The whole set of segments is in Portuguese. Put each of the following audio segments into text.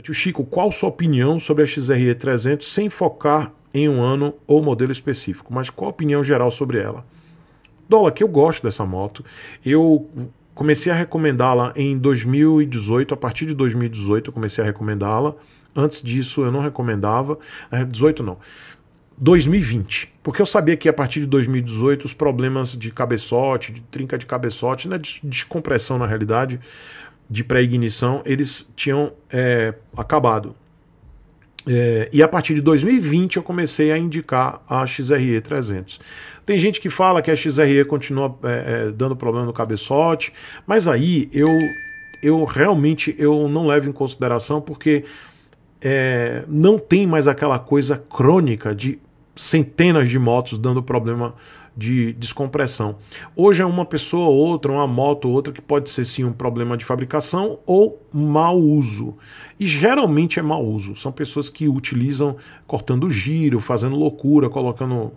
Tio Chico, qual sua opinião sobre a XRE 300 sem focar em um ano ou modelo específico, mas qual a opinião geral sobre ela? Dola, que eu gosto dessa moto. Eu comecei a recomendá-la em 2018, a partir de 2018 eu comecei a recomendá-la. Antes disso eu não recomendava, 18 é, não. 2020, porque eu sabia que a partir de 2018 os problemas de cabeçote, de trinca de cabeçote, né, de descompressão na realidade, de pré-ignição eles tinham é, acabado. É, e a partir de 2020 eu comecei a indicar a XRE 300. Tem gente que fala que a XRE continua é, é, dando problema no cabeçote, mas aí eu, eu realmente eu não levo em consideração porque é, não tem mais aquela coisa crônica de centenas de motos dando problema de descompressão. Hoje é uma pessoa ou outra, uma moto ou outra, que pode ser sim um problema de fabricação ou mau uso. E geralmente é mau uso. São pessoas que utilizam cortando giro, fazendo loucura, colocando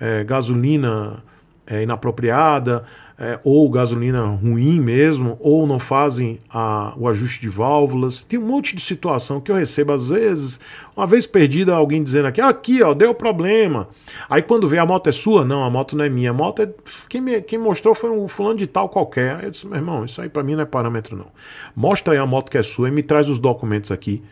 é, gasolina é, inapropriada é, ou gasolina ruim mesmo, ou não fazem a, o ajuste de válvulas. Tem um monte de situação que eu recebo às vezes, uma vez perdida, alguém dizendo aqui, aqui ó, deu problema. Aí quando vê a moto é sua, não, a moto não é minha, a moto é. Quem, me, quem mostrou foi um fulano de tal qualquer. Aí eu disse, meu irmão, isso aí para mim não é parâmetro, não. Mostra aí a moto que é sua e me traz os documentos aqui,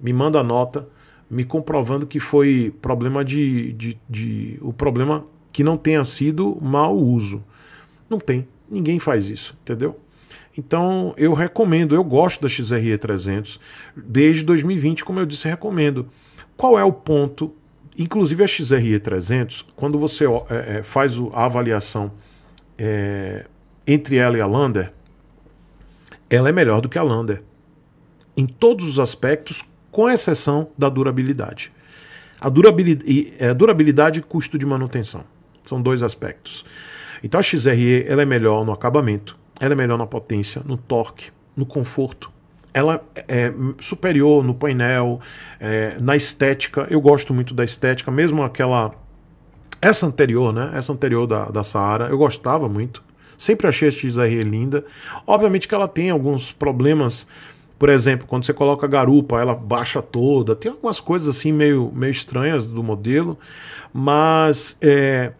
me manda a nota. Me comprovando que foi problema de, de, de. O problema que não tenha sido mau uso. Não tem. Ninguém faz isso, entendeu? Então eu recomendo, eu gosto da XRE 300 desde 2020, como eu disse, recomendo. Qual é o ponto? Inclusive a XRE 300, quando você é, é, faz a avaliação é, entre ela e a Lander, ela é melhor do que a Lander em todos os aspectos, com exceção da durabilidade. A durabilidade, a é, durabilidade e custo de manutenção são dois aspectos. Então a XRE ela é melhor no acabamento, ela é melhor na potência, no torque, no conforto. Ela é, é superior no painel, é, na estética. Eu gosto muito da estética, mesmo aquela. Essa anterior, né? Essa anterior da, da Saara, eu gostava muito. Sempre achei a XRE linda. Obviamente que ela tem alguns problemas. Por exemplo, quando você coloca a garupa, ela baixa toda. Tem algumas coisas assim meio, meio estranhas do modelo. Mas é,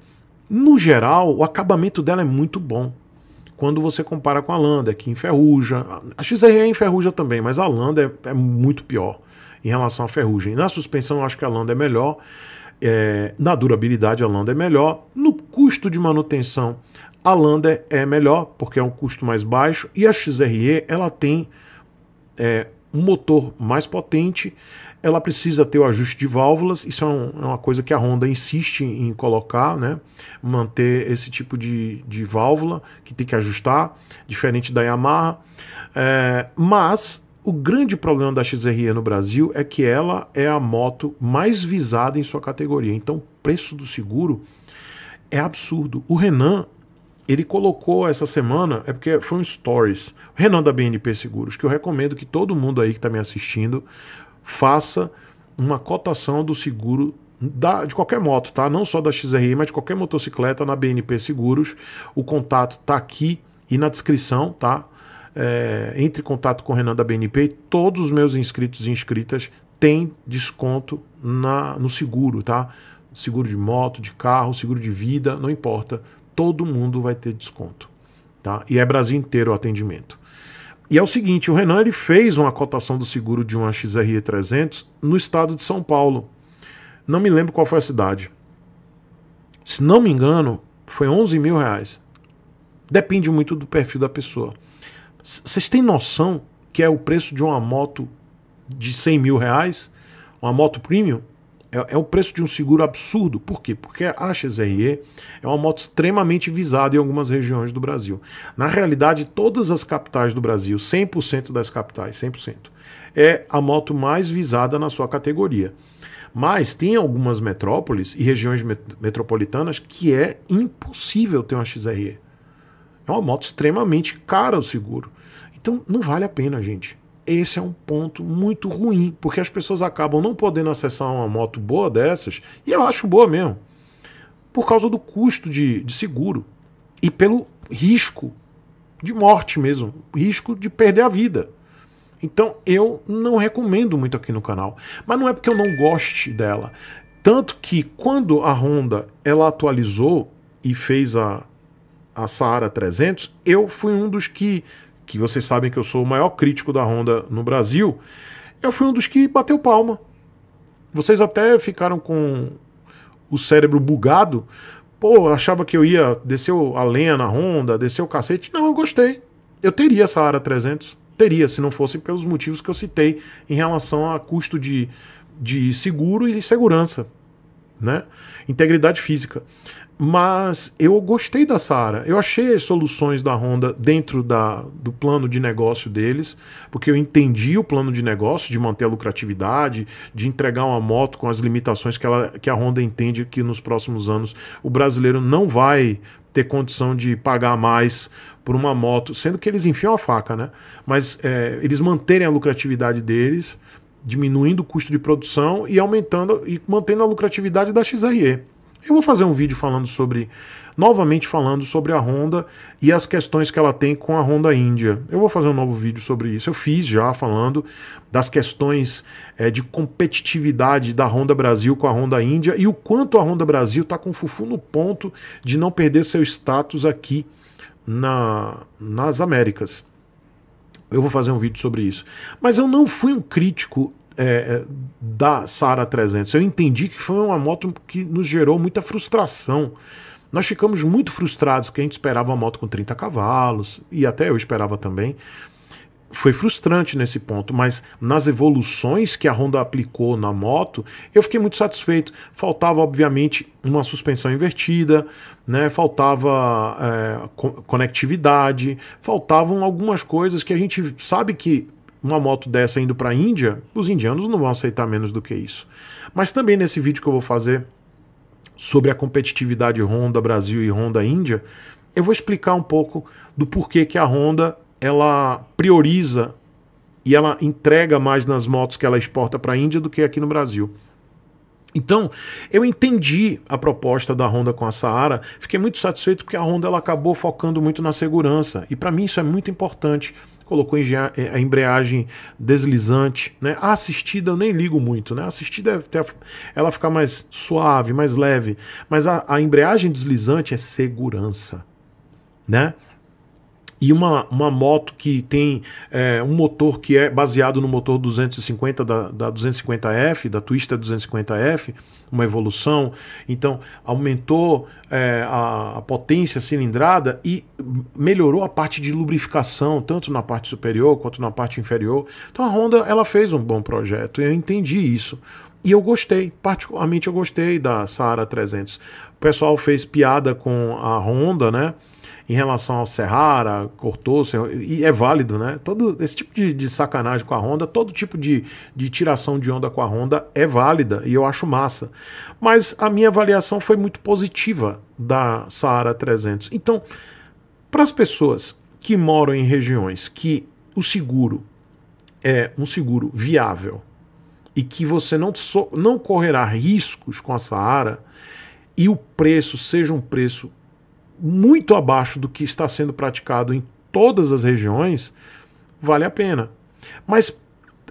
no geral, o acabamento dela é muito bom. Quando você compara com a Landa, que enferruja. A XRE enferruja também, mas a Landa é, é muito pior em relação à ferrugem. Na suspensão, eu acho que a Landa é melhor. É, na durabilidade, a Lander é melhor. No custo de manutenção, a Lander é melhor, porque é um custo mais baixo. E a XRE, ela tem é, um motor mais potente ela precisa ter o ajuste de válvulas, isso é, um, é uma coisa que a Honda insiste em colocar, né? manter esse tipo de, de válvula que tem que ajustar, diferente da Yamaha. É, mas o grande problema da XRE no Brasil é que ela é a moto mais visada em sua categoria. Então, o preço do seguro é absurdo. O Renan, ele colocou essa semana, é porque foi um stories, Renan da BNP Seguros, que eu recomendo que todo mundo aí que está me assistindo faça uma cotação do seguro da, de qualquer moto, tá? Não só da XRE, mas de qualquer motocicleta na BNP Seguros. O contato tá aqui e na descrição, tá? É, entre em contato com o Renan da BNP. Todos os meus inscritos e inscritas têm desconto na, no seguro, tá? Seguro de moto, de carro, seguro de vida, não importa. Todo mundo vai ter desconto, tá? E é Brasil inteiro o atendimento. E é o seguinte, o Renan ele fez uma cotação do seguro de uma XRE 300 no estado de São Paulo. Não me lembro qual foi a cidade. Se não me engano, foi 11 mil reais. Depende muito do perfil da pessoa. Vocês têm noção que é o preço de uma moto de 100 mil reais? Uma moto premium? é, é, o preço de um seguro absurdo. Por quê? Porque a XRE é uma moto extremamente visada em algumas regiões do Brasil. Na realidade, todas as capitais do Brasil, 100% das capitais, 100%, é a moto mais visada na sua categoria. Mas tem algumas metrópoles e regiões metropolitanas que é impossível ter uma XRE. É uma moto extremamente cara o seguro. Então não vale a pena, gente esse é um ponto muito ruim, porque as pessoas acabam não podendo acessar uma moto boa dessas, e eu acho boa mesmo, por causa do custo de, de seguro e pelo risco de morte mesmo, risco de perder a vida. Então eu não recomendo muito aqui no canal, mas não é porque eu não goste dela. Tanto que quando a Honda ela atualizou e fez a, a Saara 300, eu fui um dos que que vocês sabem que eu sou o maior crítico da Honda no Brasil, eu fui um dos que bateu palma. Vocês até ficaram com o cérebro bugado. Pô, achava que eu ia descer a lenha na Honda, descer o cacete. Não, eu gostei. Eu teria essa Ara 300. Teria, se não fosse pelos motivos que eu citei em relação a custo de, de seguro e segurança né? Integridade física. Mas eu gostei da Sara. Eu achei as soluções da Honda dentro da, do plano de negócio deles, porque eu entendi o plano de negócio de manter a lucratividade, de entregar uma moto com as limitações que, ela, que a Honda entende que nos próximos anos o brasileiro não vai ter condição de pagar mais por uma moto, sendo que eles enfiam a faca, né? Mas é, eles manterem a lucratividade deles diminuindo o custo de produção e aumentando e mantendo a lucratividade da XRE. Eu vou fazer um vídeo falando sobre, novamente falando sobre a Honda e as questões que ela tem com a Honda Índia. Eu vou fazer um novo vídeo sobre isso. Eu fiz já falando das questões é, de competitividade da Honda Brasil com a Honda Índia e o quanto a Honda Brasil está com fufu no ponto de não perder seu status aqui na, nas Américas. Eu vou fazer um vídeo sobre isso. Mas eu não fui um crítico é, é, da Sara 300. Eu entendi que foi uma moto que nos gerou muita frustração. Nós ficamos muito frustrados que a gente esperava uma moto com 30 cavalos e até eu esperava também. Foi frustrante nesse ponto, mas nas evoluções que a Honda aplicou na moto, eu fiquei muito satisfeito. Faltava, obviamente, uma suspensão invertida, né? faltava é, co conectividade, faltavam algumas coisas que a gente sabe que uma moto dessa indo para a Índia, os indianos não vão aceitar menos do que isso. Mas também nesse vídeo que eu vou fazer sobre a competitividade Honda Brasil e Honda Índia, eu vou explicar um pouco do porquê que a Honda ela prioriza e ela entrega mais nas motos que ela exporta para a Índia do que aqui no Brasil. Então, eu entendi a proposta da Honda com a Saara, fiquei muito satisfeito porque a Honda ela acabou focando muito na segurança, e para mim isso é muito importante colocou é, a embreagem deslizante, né? A assistida eu nem ligo muito, né? A assistida é ela fica mais suave, mais leve, mas a, a embreagem deslizante é segurança, né? e uma, uma moto que tem é, um motor que é baseado no motor 250 da, da 250F, da Twister 250F, uma evolução. Então, aumentou é, a, a, potência cilindrada e melhorou a parte de lubrificação, tanto na parte superior quanto na parte inferior. Então, a Honda ela fez um bom projeto, eu entendi isso. E eu gostei, particularmente eu gostei da Saara 300. O pessoal fez piada com a Honda, né? Em relação ao Serrara, cortou, e é válido, né? Todo esse tipo de, de sacanagem com a Honda, todo tipo de, de tiração de onda com a Honda é válida e eu acho massa. Mas a minha avaliação foi muito positiva da Saara 300. Então, para as pessoas que moram em regiões que o seguro é um seguro viável e que você não, so, não correrá riscos com a Saara e o preço seja um preço muito abaixo do que está sendo praticado em todas as regiões, vale a pena. Mas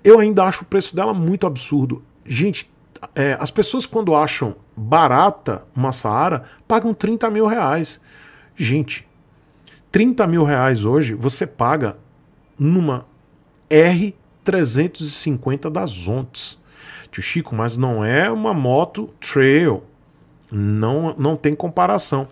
eu ainda acho o preço dela muito absurdo. Gente, é, as pessoas quando acham barata uma Saara, pagam 30 mil reais. Gente, 30 mil reais hoje você paga numa R 350 das Ontes. Tio Chico, mas não é uma moto trail. Não, não tem comparação.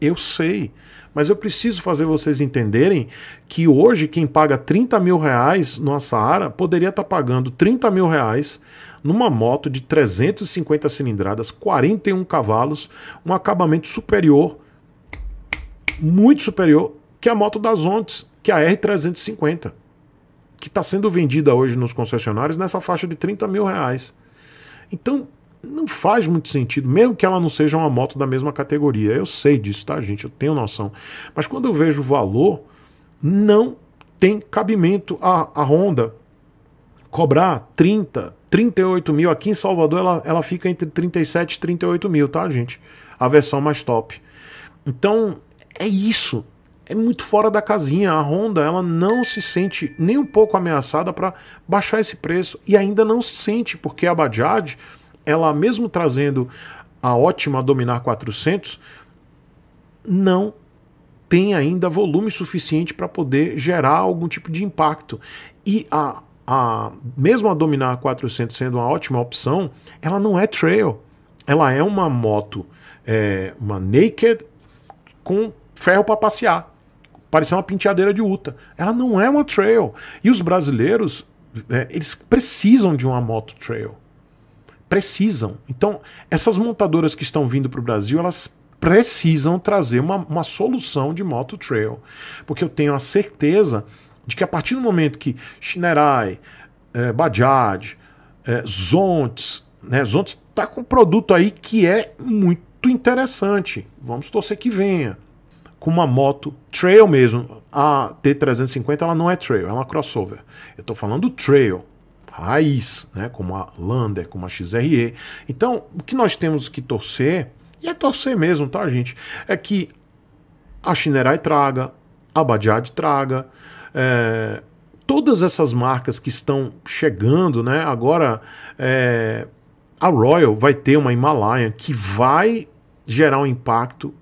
Eu sei, mas eu preciso fazer vocês entenderem que hoje quem paga 30 mil reais numa Saara poderia estar tá pagando 30 mil reais numa moto de 350 cilindradas, 41 cavalos, um acabamento superior, muito superior, que a moto das Ontes, que é a R350 que está sendo vendida hoje nos concessionários nessa faixa de 30 mil reais. Então, não faz muito sentido, mesmo que ela não seja uma moto da mesma categoria. Eu sei disso, tá, gente? Eu tenho noção. Mas quando eu vejo o valor, não tem cabimento a, a Honda cobrar 30, 38 mil. Aqui em Salvador ela, ela fica entre 37 e 38 mil, tá, gente? A versão mais top. Então, é isso é muito fora da casinha. A Honda ela não se sente nem um pouco ameaçada para baixar esse preço e ainda não se sente, porque a Bajaj, ela mesmo trazendo a ótima Dominar 400, não tem ainda volume suficiente para poder gerar algum tipo de impacto. E a, a mesmo a Dominar 400 sendo uma ótima opção, ela não é trail. Ela é uma moto, é, uma naked com ferro para passear parece uma penteadeira de Uta. Ela não é uma trail. E os brasileiros, é, eles precisam de uma moto trail. Precisam. Então, essas montadoras que estão vindo para o Brasil, elas precisam trazer uma, uma solução de moto trail. Porque eu tenho a certeza de que a partir do momento que Shinerai, é, Bajaj, é, Zontes, né, Zontes está com um produto aí que é muito interessante. Vamos torcer que venha com uma moto trail mesmo. A T350 ela não é trail, é uma crossover. Eu estou falando trail, raiz, né? como a Lander, como a XRE. Então, o que nós temos que torcer, e é torcer mesmo, tá, gente? É que a Shinerai traga, a Bajaj traga, é, todas essas marcas que estão chegando, né? Agora, é, a Royal vai ter uma Himalayan que vai gerar um impacto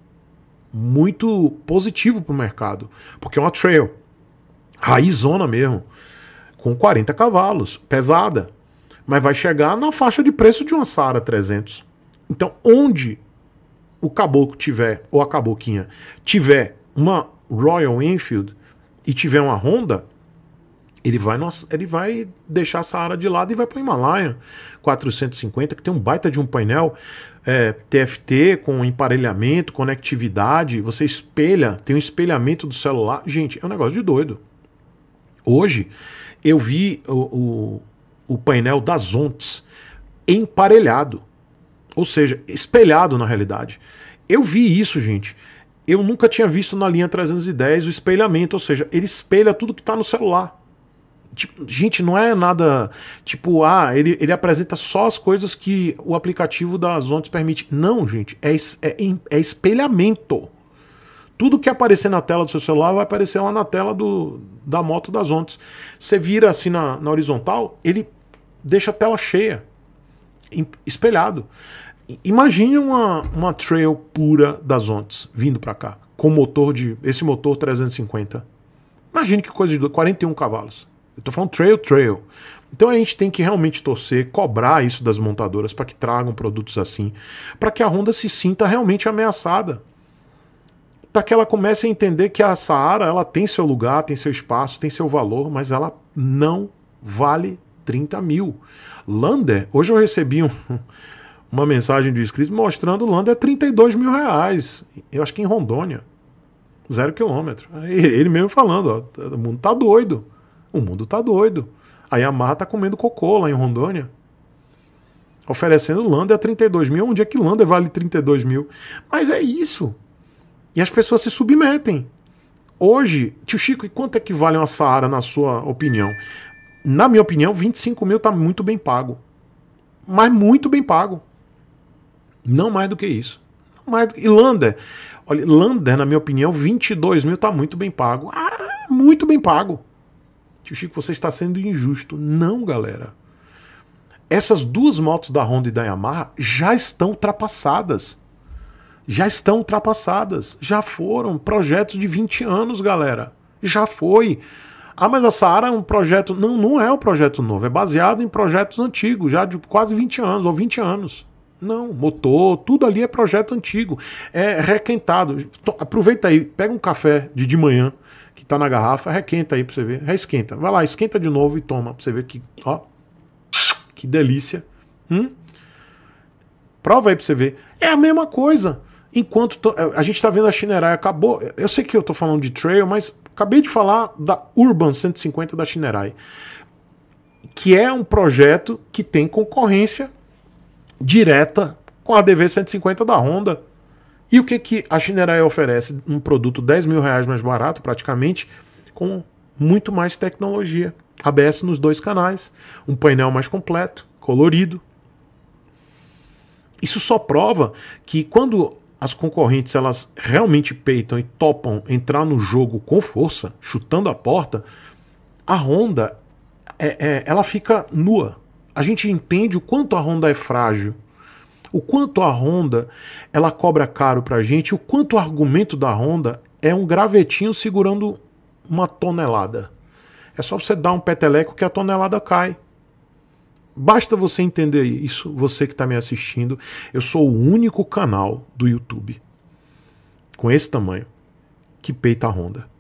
muito positivo para o mercado, porque é uma trail, raizona mesmo, com 40 cavalos, pesada, mas vai chegar na faixa de preço de uma Sara 300. Então, onde o caboclo tiver, ou a caboquinha, tiver uma Royal Enfield e tiver uma Honda, ele vai, ele vai deixar essa área de lado e vai para o Himalaia 450, que tem um baita de um painel é, TFT com emparelhamento, conectividade. Você espelha, tem um espelhamento do celular. Gente, é um negócio de doido. Hoje eu vi o, o, o painel das ONTs emparelhado, ou seja, espelhado na realidade. Eu vi isso, gente eu nunca tinha visto na linha 310 o espelhamento, ou seja, ele espelha tudo que está no celular. Tipo, gente, não é nada tipo, ah, ele, ele apresenta só as coisas que o aplicativo da Zontes permite. Não, gente, é, é, é espelhamento. Tudo que aparecer na tela do seu celular vai aparecer lá na tela do, da moto das Zontes. Você vira assim na, na horizontal, ele deixa a tela cheia, espelhado. Imagine uma, uma trail pura das Zontes vindo para cá, com motor de esse motor 350. Imagine que coisa de 41 cavalos. Eu tô falando trail, trail. Então a gente tem que realmente torcer, cobrar isso das montadoras para que tragam produtos assim, para que a Honda se sinta realmente ameaçada. Para que ela comece a entender que a Saara ela tem seu lugar, tem seu espaço, tem seu valor, mas ela não vale 30 mil. Lander, hoje eu recebi um, uma mensagem de inscrito mostrando o Lander 32 é mil reais. Eu acho que em Rondônia. Zero quilômetro. Ele mesmo falando, ó, o mundo tá doido. O mundo tá doido. A Yamaha tá comendo cocô lá em Rondônia. Oferecendo Lander a 32 mil, onde é que Lander vale 32 mil? Mas é isso. E as pessoas se submetem. Hoje, tio Chico, e quanto é que vale uma Saara, na sua opinião? Na minha opinião, 25 mil tá muito bem pago. Mas muito bem pago. Não mais do que isso. mais do... E Lander? Olha, Lander, na minha opinião, 22 mil tá muito bem pago. Ah, muito bem pago. Tio Chico, você está sendo injusto. Não, galera. Essas duas motos da Honda e da Yamaha já estão ultrapassadas. Já estão ultrapassadas. Já foram projetos de 20 anos, galera. Já foi. Ah, mas a Saara é um projeto. Não, não é um projeto novo. É baseado em projetos antigos, já de quase 20 anos ou 20 anos. Não, motor, tudo ali é projeto antigo, é requentado. Então, aproveita aí, pega um café de de manhã que tá na garrafa, requenta aí para você ver, reesquenta. Vai lá, esquenta de novo e toma para você ver que, ó, que delícia. Hum? Prova aí para você ver. É a mesma coisa. Enquanto é, a gente está vendo a Chinerai, acabou, eu sei que eu tô falando de trail, mas acabei de falar da Urban 150 da Chinerai, que é um projeto que tem concorrência direta com a DV 150 da Honda. E o que, que a Shinerai oferece? Um produto 10 mil reais mais barato, praticamente, com muito mais tecnologia. ABS nos dois canais, um painel mais completo, colorido. Isso só prova que quando as concorrentes elas realmente peitam e topam entrar no jogo com força, chutando a porta, a Honda é, é, ela fica nua a gente entende o quanto a Honda é frágil, o quanto a Honda ela cobra caro para a gente, o quanto o argumento da Honda é um gravetinho segurando uma tonelada. É só você dar um peteleco que a tonelada cai. Basta você entender isso, você que está me assistindo. Eu sou o único canal do YouTube com esse tamanho que peita a Honda.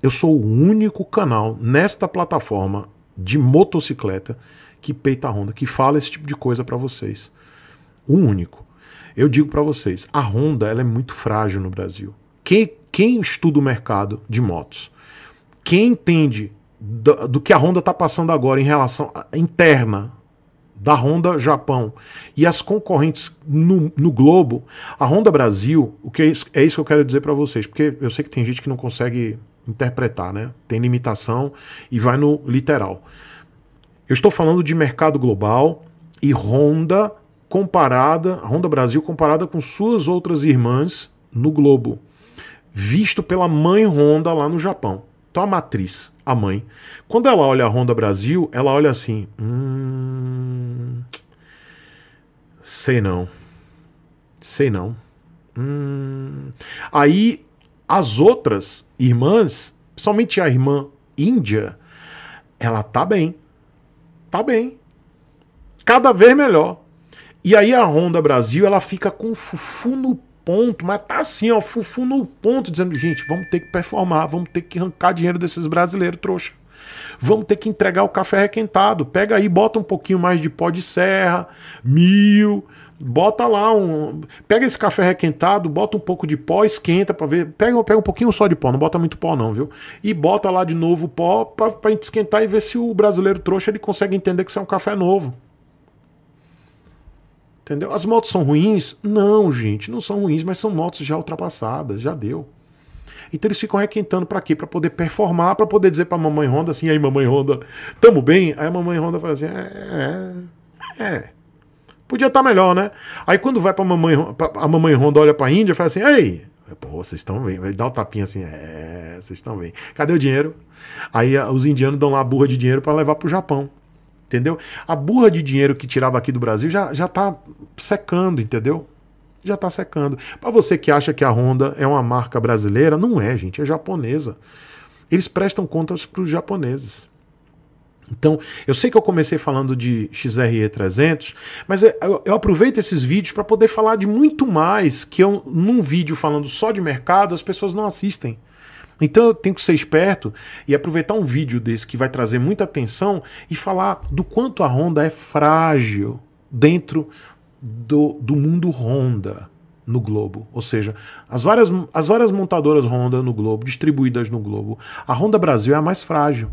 Eu sou o único canal nesta plataforma de motocicleta que peita a Honda, que fala esse tipo de coisa para vocês. o único. Eu digo para vocês, a Honda ela é muito frágil no Brasil. Quem, quem estuda o mercado de motos, quem entende do, do que a Honda está passando agora em relação à, interna da Honda Japão e as concorrentes no, no, globo, a Honda Brasil, o que é isso, é isso que eu quero dizer para vocês, porque eu sei que tem gente que não consegue interpretar, né? Tem limitação e vai no literal. Eu estou falando de mercado global e Honda comparada, Honda Brasil comparada com suas outras irmãs no globo, visto pela mãe Honda lá no Japão. Então a matriz, a mãe. Quando ela olha a Honda Brasil, ela olha assim, hum, sei não, sei não. Hum. Aí as outras irmãs, principalmente a irmã Índia, ela tá bem tá bem. Cada vez melhor. E aí a Honda Brasil, ela fica com fufu no ponto, mas tá assim, ó, fufu no ponto, dizendo, gente, vamos ter que performar, vamos ter que arrancar dinheiro desses brasileiros trouxa. Vamos ter que entregar o café requentado. Pega aí, bota um pouquinho mais de pó de serra, mil, bota lá um. Pega esse café requentado, bota um pouco de pó, esquenta para ver. Pega, pega um pouquinho só de pó, não bota muito pó, não, viu? E bota lá de novo o pó para gente esquentar e ver se o brasileiro trouxa ele consegue entender que isso é um café novo. Entendeu? As motos são ruins? Não, gente, não são ruins, mas são motos já ultrapassadas, já deu. Então eles ficam requentando para quê? Para poder performar, para poder dizer para mamãe Honda assim: aí mamãe Honda, tamo bem? Aí a mamãe Honda fala assim: é, é. é. Podia estar tá melhor, né? Aí quando vai para mamãe, a mamãe Honda olha para a Índia e fala assim: ei, Pô, vocês estão bem. Vai dar o um tapinha assim, é, vocês estão bem. Cadê o dinheiro? Aí ah, os indianos dão lá a burra de dinheiro para levar pro Japão. Entendeu? A burra de dinheiro que tirava aqui do Brasil já, já tá secando, entendeu? já está secando. Para você que acha que a Honda é uma marca brasileira, não é, gente, é japonesa. Eles prestam contas para os japoneses. Então, eu sei que eu comecei falando de XRE300, mas é, eu, aproveito esses vídeos para poder falar de muito mais que eu, num vídeo falando só de mercado, as pessoas não assistem. Então eu tenho que ser esperto e aproveitar um vídeo desse que vai trazer muita atenção e falar do quanto a Honda é frágil dentro do, do mundo Honda no Globo. Ou seja, as várias, as várias montadoras Honda no Globo, distribuídas no Globo, a Honda Brasil é a mais frágil.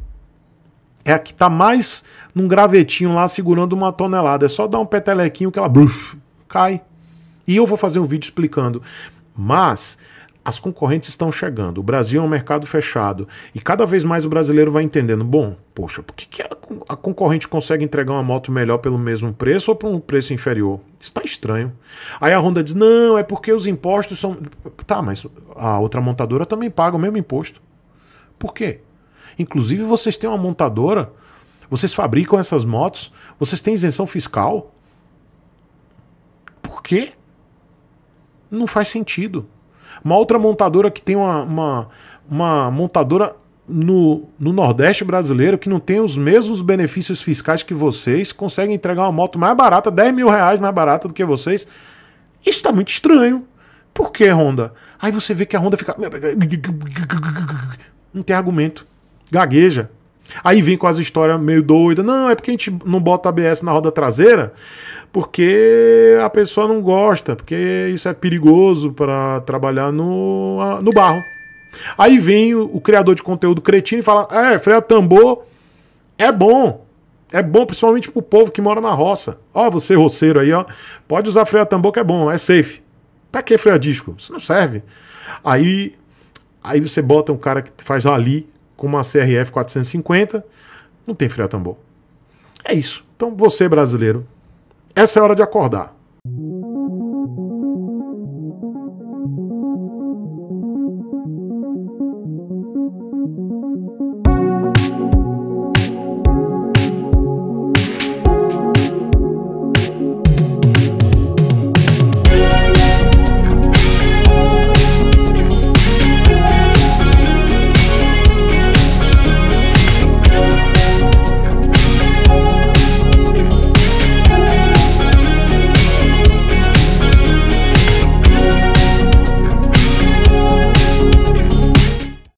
É a que está mais num gravetinho lá segurando uma tonelada. É só dar um petelequinho que ela bruf, cai. E eu vou fazer um vídeo explicando. Mas as concorrentes estão chegando, o Brasil é um mercado fechado e cada vez mais o brasileiro vai entendendo: bom, poxa, por que, que a, a concorrente consegue entregar uma moto melhor pelo mesmo preço ou por um preço inferior? Está estranho. Aí a Honda diz: não, é porque os impostos são. Tá, mas a outra montadora também paga o mesmo imposto. Por quê? Inclusive, vocês têm uma montadora, vocês fabricam essas motos, vocês têm isenção fiscal. Por quê? Não faz sentido. Uma outra montadora que tem uma, uma, uma montadora no, no, Nordeste brasileiro que não tem os mesmos benefícios fiscais que vocês, consegue entregar uma moto mais barata, 10 mil reais mais barata do que vocês. Isso está muito estranho. Por que, Honda? Aí você vê que a Honda fica. Não tem argumento. Gagueja. Aí vem com as histórias meio doida. Não, é porque a gente não bota ABS na roda traseira, porque a pessoa não gosta, porque isso é perigoso para trabalhar no, no barro. Aí vem o, o criador de conteúdo cretino e fala: "É, freio a tambor é bom, é bom principalmente pro povo que mora na roça. Ó, você roceiro aí, ó, pode usar freio a tambor que é bom, é safe. Pra que freio a disco? Isso não serve. Aí aí você bota um cara que faz ali com uma CRF 450, não tem freio a tambor. É isso. Então você, brasileiro, essa é a hora de acordar.